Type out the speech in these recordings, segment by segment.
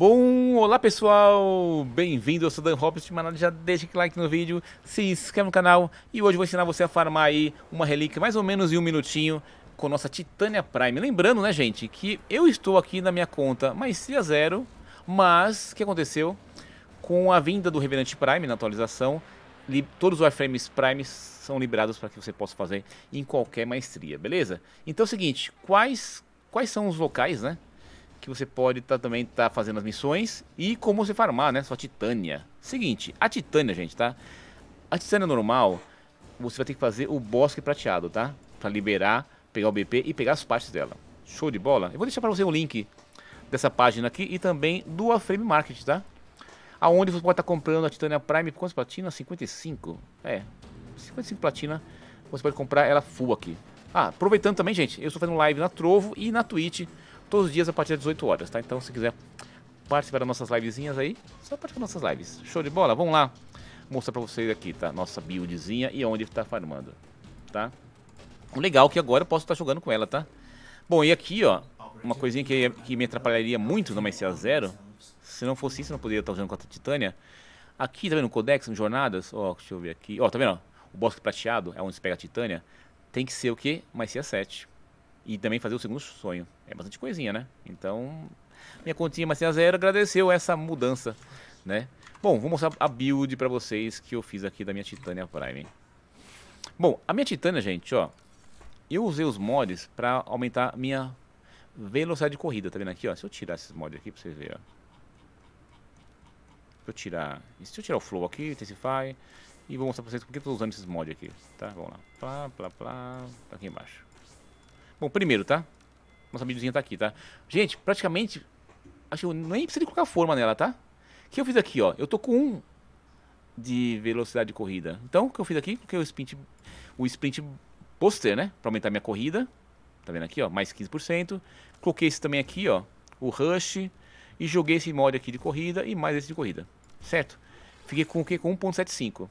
Bom, olá pessoal, bem-vindo, eu sou Dan Hobbs, de já deixa aquele like no vídeo, se inscreve no canal e hoje vou ensinar você a farmar aí uma relíquia mais ou menos em um minutinho com nossa Titânia Prime. Lembrando, né gente, que eu estou aqui na minha conta Maestria Zero, mas o que aconteceu? Com a vinda do Revenant Prime na atualização, todos os wireframes Prime são liberados para que você possa fazer em qualquer maestria, beleza? Então é o seguinte, quais, quais são os locais, né? que você pode tá, também estar tá fazendo as missões e como você farmar, né? Sua Titânia. Seguinte, a Titânia, gente, tá? A Titânia normal, você vai ter que fazer o Bosque Prateado, tá? Pra liberar, pegar o BP e pegar as partes dela. Show de bola? Eu vou deixar pra você o link dessa página aqui e também do Aframe Market, tá? Aonde você pode estar tá comprando a Titânia Prime por quantas platinas? 55? É, 55 platina. Você pode comprar ela full aqui. Ah, aproveitando também, gente, eu estou fazendo live na Trovo e na Twitch todos os dias a partir das 18 horas, tá? Então se quiser participar das nossas livezinhas aí, só participar das nossas lives. Show de bola? Vamos lá mostrar pra vocês aqui, tá? Nossa buildzinha e onde tá farmando, tá? O legal é que agora eu posso estar tá jogando com ela, tá? Bom, e aqui, ó, uma coisinha que, que me atrapalharia muito no MSA Zero, se não fosse isso, eu não poderia estar tá jogando contra a Titânia. Aqui, tá vendo, no Codex, no Jornadas, ó, deixa eu ver aqui, ó, tá vendo, ó, o Bosque Prateado é onde se pega a Titânia, tem que ser o quê? Macia 7 e também fazer o segundo sonho. É bastante coisinha, né? Então, minha continha Marcinha Zero agradeceu essa mudança, né? Bom, vou mostrar a build pra vocês que eu fiz aqui da minha Titânia Prime. Bom, a minha Titânia, gente, ó. Eu usei os mods pra aumentar minha velocidade de corrida, tá vendo aqui, ó? Se eu tirar esses mods aqui pra vocês verem, ó. Se eu tirar... Se eu tirar o Flow aqui, Intensify... E vou mostrar pra vocês porque eu tô usando esses mods aqui, tá? Vamos lá. Plá, plá, plá. aqui embaixo. Bom, primeiro, tá? Nossa videozinha tá aqui, tá? Gente, praticamente. Acho que eu nem preciso colocar forma nela, tá? O que eu fiz aqui, ó? Eu tô com um de velocidade de corrida. Então, o que eu fiz aqui? Coloquei o sprint, o sprint poster né? Pra aumentar minha corrida. Tá vendo aqui, ó? Mais 15%. Coloquei esse também aqui, ó. O rush. E joguei esse mod aqui de corrida e mais esse de corrida. Certo? Fiquei com o quê? Com 1.75.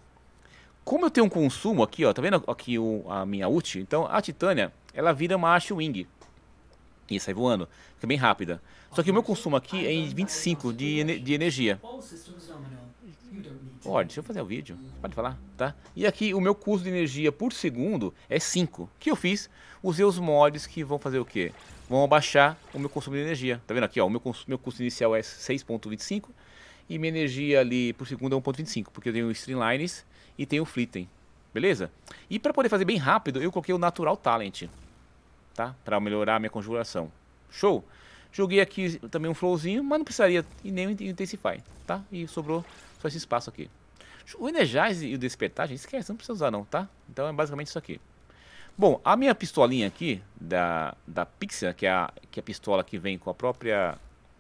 Como eu tenho um consumo aqui, ó. Tá vendo aqui o, a minha ult? Então, a Titânia ela vira uma ashwing Wing. E sai voando. Fica bem rápida. Só que o meu consumo aqui é em 25 de, de energia. Pode, deixa eu fazer o vídeo. Pode falar, tá? E aqui o meu custo de energia por segundo é 5. que eu fiz? Usei os mods que vão fazer o quê? Vão abaixar o meu consumo de energia. Tá vendo aqui, ó? O meu, meu custo inicial é 6.25 e minha energia ali por segundo é 1.25, porque eu tenho Streamlines e tenho Flitten. Beleza? E para poder fazer bem rápido, eu coloquei o Natural Talent tá? Para melhorar a minha conjuração. Show? Joguei aqui também um flowzinho, mas não precisaria e nem intensify, tá? E sobrou só esse espaço aqui. O Energize e o Despertar, gente, esquece, não precisa usar não, tá? Então é basicamente isso aqui. Bom, a minha pistolinha aqui, da, da Pixia, que é, a, que é a pistola que vem com a própria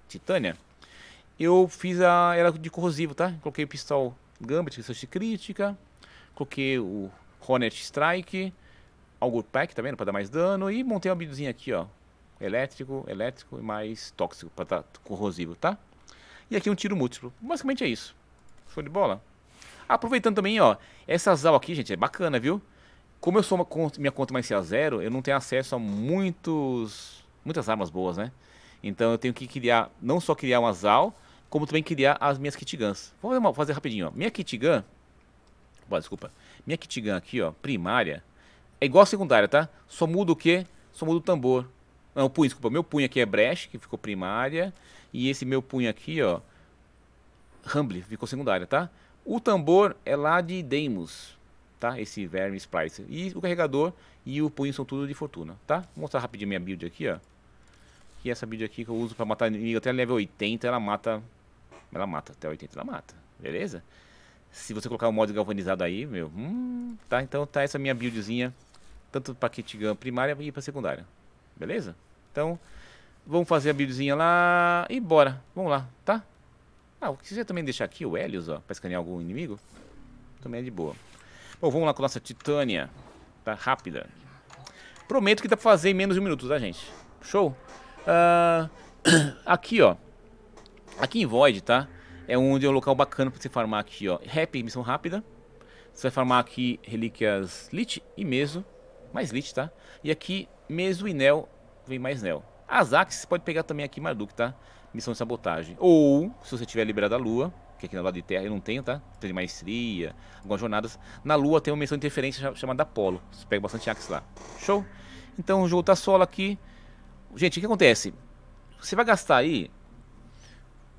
Titânia, eu fiz a, ela de corrosivo, tá? Coloquei o pistol Gambit, que é crítica, coloquei o Hornet Strike, algo Pack, tá vendo? Pra dar mais dano. E montei um buildzinho aqui, ó. Elétrico, elétrico e mais tóxico, pra tá corrosivo, tá? E aqui um tiro múltiplo. Basicamente é isso. Show de bola. Aproveitando também, ó. Essa Zal aqui, gente, é bacana, viu? Como eu sou uma conta, minha conta mais a zero, eu não tenho acesso a muitos, muitas armas boas, né? Então eu tenho que criar, não só criar uma Zal, como também criar as minhas kit guns. Vou fazer, fazer rapidinho, ó. Minha kit gun... Pô, desculpa. Minha kit gun aqui, ó, primária... É igual a secundária, tá? Só muda o quê? Só muda o tambor. Não, o punho, desculpa. Meu punho aqui é breche, que ficou primária. E esse meu punho aqui, ó. Humble, ficou secundária, tá? O tambor é lá de Deimos, tá? Esse verme Sprice. E o carregador e o punho são tudo de fortuna, tá? Vou mostrar rapidinho minha build aqui, ó. Que é essa build aqui que eu uso pra matar inimigo até level 80, ela mata... Ela mata, até 80 ela mata, beleza? Se você colocar o um mod galvanizado aí, meu... Hum, tá, então tá essa minha buildzinha tanto para gun primária e para secundária. Beleza? Então, vamos fazer a buildzinha lá e bora. Vamos lá, tá? Ah, se quiser também deixar aqui o Helios, ó, para escanear algum inimigo, também é de boa. Bom, vamos lá com a nossa Titânia, tá? Rápida. Prometo que dá pra fazer em menos de um minuto, tá, gente? Show? Uh, aqui, ó. Aqui em Void, tá? É onde é um local bacana pra você farmar aqui, ó. Rap, missão rápida. Você vai farmar aqui relíquias Lich e mesmo mais Lich, tá? E aqui mesmo e Nel, vem mais Nel. Azak, você pode pegar também aqui Marduk, tá? Missão de sabotagem. Ou, se você tiver liberado a lua, que aqui no lado de terra eu não tenho, tá? Tem maestria, algumas jornadas. Na lua tem uma missão de interferência chamada Apolo. Você pega bastante Axe lá. Show? Então o jogo tá solo aqui. Gente, o que acontece? Você vai gastar aí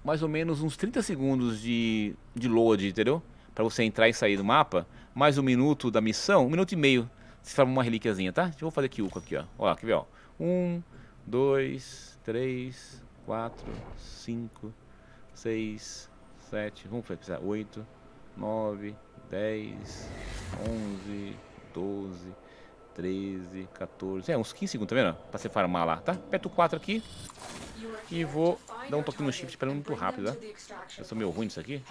mais ou menos uns 30 segundos de, de load, entendeu? Para você entrar e sair do mapa, mais um minuto da missão, um minuto e meio se formam uma relíquiazinha, tá? Deixa eu fazer oco aqui, ó. Ó, aqui, ver, ó. Um, dois, três, quatro, cinco, seis, sete, vamos pensar, oito, nove, dez, onze, doze, treze, quatorze, é, uns 15 segundos, tá vendo? Pra você farmar lá, tá? Aperto 4 aqui e vou dar um toque no shift pra ele muito rápido, tá? Eu sou meio ruim nisso aqui.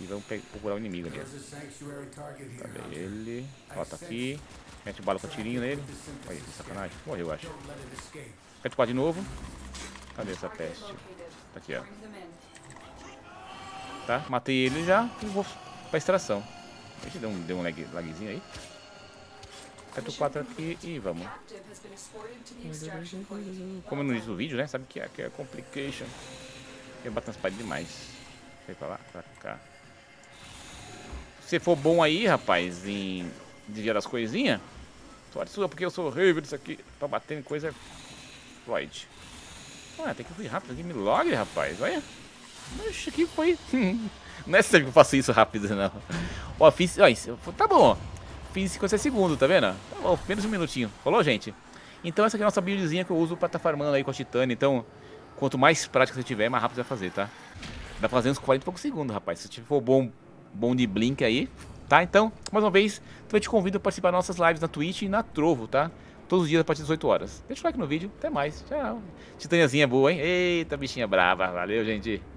E vamos procurar o inimigo ali. Cadê tá ele? Ó, tá aqui. Mete bala com tirinho nele. Olha que sacanagem. Morreu, eu acho. Mete quase de novo. Cadê essa peste? Tá aqui, ó. Tá, matei ele já e vou pra extração. Deixa deu um, deu um lag, lagzinho aí. Cata o 4 aqui e vamos. Como eu não disse no vídeo, né? Sabe que é, que é complication. Eu bato nas paredes demais. Vem pra lá, pra cá você for bom aí, rapaz, em desviar as coisinhas, sorte sua, porque eu sou horrível disso aqui. Tá batendo coisa... Floyd. Ué, tem que fui rápido aqui, me logre, rapaz, olha. Oxe, que foi... não é sempre que eu faço isso rápido, não. Ó, fiz... Ó, Tá bom, Fiz 50 segundos, tá vendo? Tá bom, menos um minutinho. Falou, gente? Então essa aqui é a nossa buildzinha que eu uso pra estar tá farmando aí com a Titana. então... Quanto mais prática você tiver, mais rápido você vai fazer, tá? Dá pra fazer uns 40 e poucos segundos, rapaz. Se você for bom bom de Blink aí, tá? Então, mais uma vez, eu te convido a participar das nossas lives na Twitch e na Trovo, tá? Todos os dias a partir das 8 horas. Deixa o like no vídeo, até mais, tchau. Titaniazinha boa, hein? Eita, bichinha brava, valeu, gente.